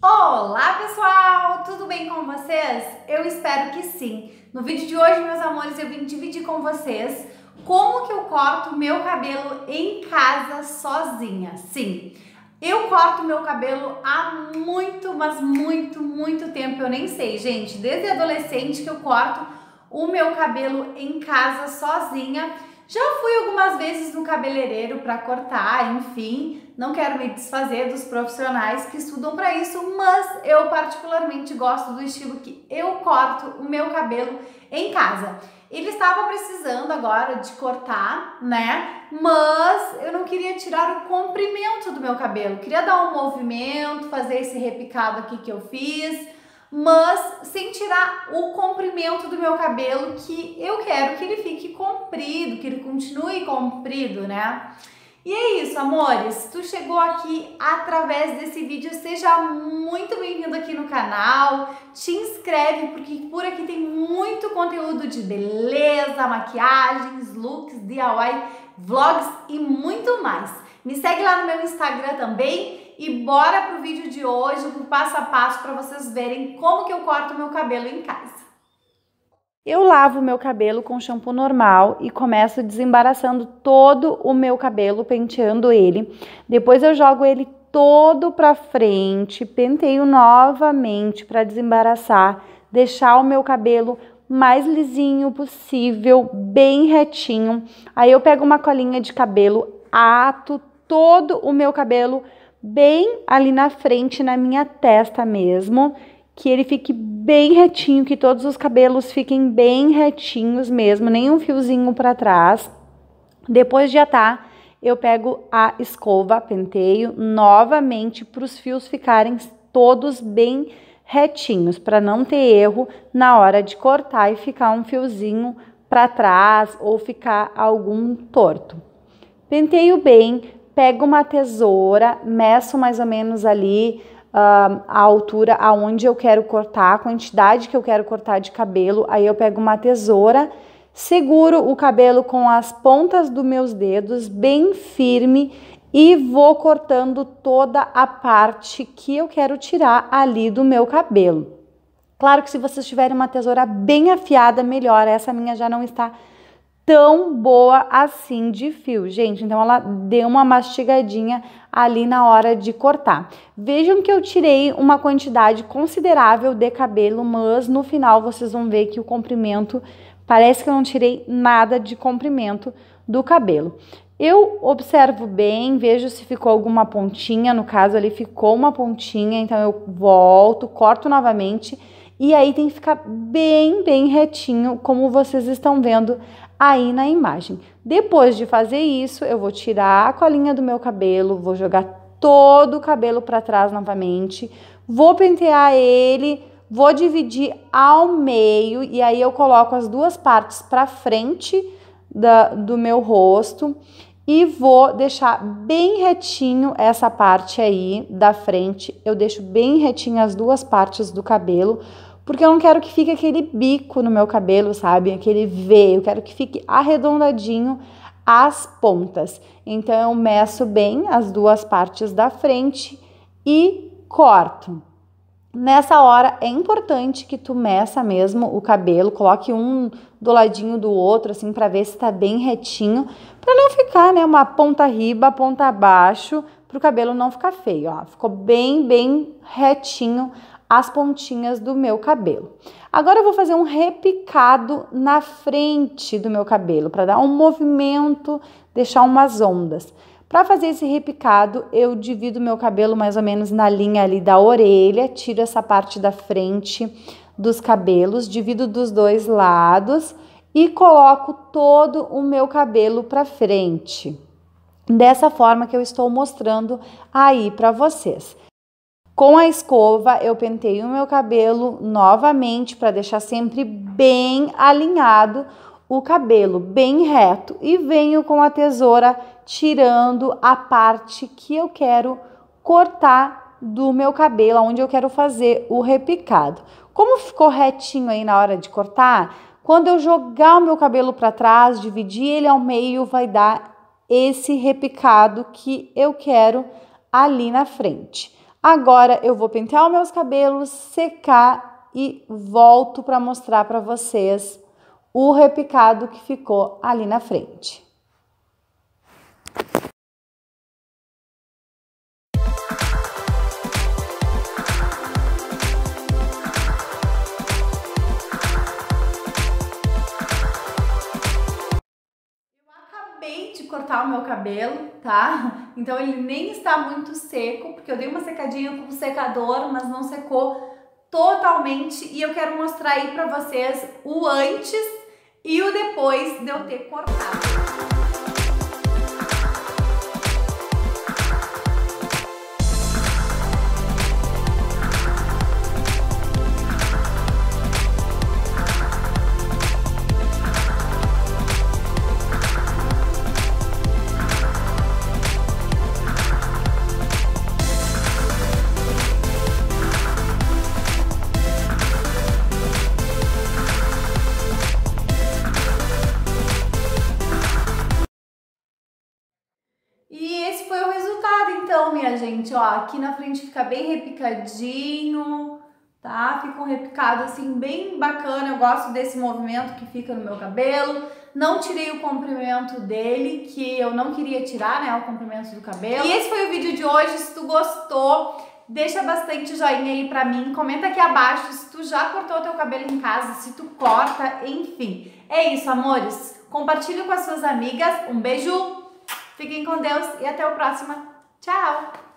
Olá pessoal, tudo bem com vocês? Eu espero que sim. No vídeo de hoje, meus amores, eu vim dividir com vocês como que eu corto meu cabelo em casa sozinha. Sim, eu corto meu cabelo há muito, mas muito, muito tempo. Eu nem sei, gente, desde adolescente que eu corto o meu cabelo em casa sozinha já fui algumas vezes no cabeleireiro para cortar, enfim, não quero me desfazer dos profissionais que estudam para isso, mas eu particularmente gosto do estilo que eu corto o meu cabelo em casa. Ele estava precisando agora de cortar, né? Mas eu não queria tirar o comprimento do meu cabelo, queria dar um movimento, fazer esse repicado aqui que eu fiz mas sem tirar o comprimento do meu cabelo, que eu quero que ele fique comprido, que ele continue comprido, né? E é isso, amores. tu chegou aqui através desse vídeo, seja muito bem-vindo aqui no canal. Te inscreve porque por aqui tem muito conteúdo de beleza, maquiagens, looks, DIY, vlogs e muito mais. Me segue lá no meu Instagram também e bora pro vídeo de hoje, um passo a passo para vocês verem como que eu corto meu cabelo em casa. Eu lavo meu cabelo com shampoo normal e começo desembaraçando todo o meu cabelo, penteando ele. Depois eu jogo ele todo para frente, penteio novamente para desembaraçar, deixar o meu cabelo mais lisinho possível, bem retinho. Aí eu pego uma colinha de cabelo, ato todo o meu cabelo bem ali na frente, na minha testa mesmo, que ele fique bem retinho, que todos os cabelos fiquem bem retinhos mesmo, nenhum fiozinho para trás. Depois de atar, eu pego a escova, penteio novamente para os fios ficarem todos bem retinhos, para não ter erro na hora de cortar e ficar um fiozinho para trás ou ficar algum torto. Penteio bem, pego uma tesoura, meço mais ou menos ali uh, a altura aonde eu quero cortar, a quantidade que eu quero cortar de cabelo. Aí eu pego uma tesoura, seguro o cabelo com as pontas dos meus dedos bem firme e vou cortando toda a parte que eu quero tirar ali do meu cabelo. Claro que se vocês tiverem uma tesoura bem afiada, melhor. Essa minha já não está tão boa assim de fio, gente. Então ela deu uma mastigadinha ali na hora de cortar. Vejam que eu tirei uma quantidade considerável de cabelo, mas no final vocês vão ver que o comprimento parece que eu não tirei nada de comprimento do cabelo. Eu observo bem, vejo se ficou alguma pontinha, no caso ali ficou uma pontinha, então eu volto, corto novamente e aí tem que ficar bem, bem retinho, como vocês estão vendo aí na imagem. Depois de fazer isso, eu vou tirar a colinha do meu cabelo, vou jogar todo o cabelo para trás novamente, vou pentear ele, vou dividir ao meio e aí eu coloco as duas partes para frente da, do meu rosto e vou deixar bem retinho essa parte aí da frente. Eu deixo bem retinho as duas partes do cabelo porque eu não quero que fique aquele bico no meu cabelo, sabe? Aquele V, eu quero que fique arredondadinho as pontas. Então eu meço bem as duas partes da frente e corto. Nessa hora é importante que tu meça mesmo o cabelo, coloque um do ladinho do outro assim para ver se tá bem retinho, para não ficar, né, uma ponta riba, ponta abaixo, para o cabelo não ficar feio, ó. Ficou bem, bem retinho as pontinhas do meu cabelo. Agora eu vou fazer um repicado na frente do meu cabelo para dar um movimento, deixar umas ondas. Para fazer esse repicado, eu divido meu cabelo mais ou menos na linha ali da orelha, tiro essa parte da frente dos cabelos, divido dos dois lados e coloco todo o meu cabelo para frente. Dessa forma que eu estou mostrando aí para vocês. Com a escova, eu penteio o meu cabelo novamente para deixar sempre bem alinhado o cabelo, bem reto, e venho com a tesoura tirando a parte que eu quero cortar do meu cabelo, onde eu quero fazer o repicado. Como ficou retinho aí na hora de cortar, quando eu jogar o meu cabelo para trás, dividir ele ao meio, vai dar esse repicado que eu quero ali na frente. Agora eu vou pentear meus cabelos, secar e volto para mostrar para vocês o repicado que ficou ali na frente. cortar o meu cabelo, tá? Então ele nem está muito seco, porque eu dei uma secadinha com o secador, mas não secou totalmente. E eu quero mostrar aí pra vocês o antes e o depois de eu ter cortado. gente? Ó, aqui na frente fica bem repicadinho, tá? Fica um repicado assim bem bacana. Eu gosto desse movimento que fica no meu cabelo. Não tirei o comprimento dele, que eu não queria tirar, né? O comprimento do cabelo. E esse foi o vídeo de hoje. Se tu gostou, deixa bastante joinha aí pra mim, comenta aqui abaixo se tu já cortou teu cabelo em casa, se tu corta, enfim. É isso, amores. Compartilhe com as suas amigas. Um beijo, fiquem com Deus e até o próximo. Tchau!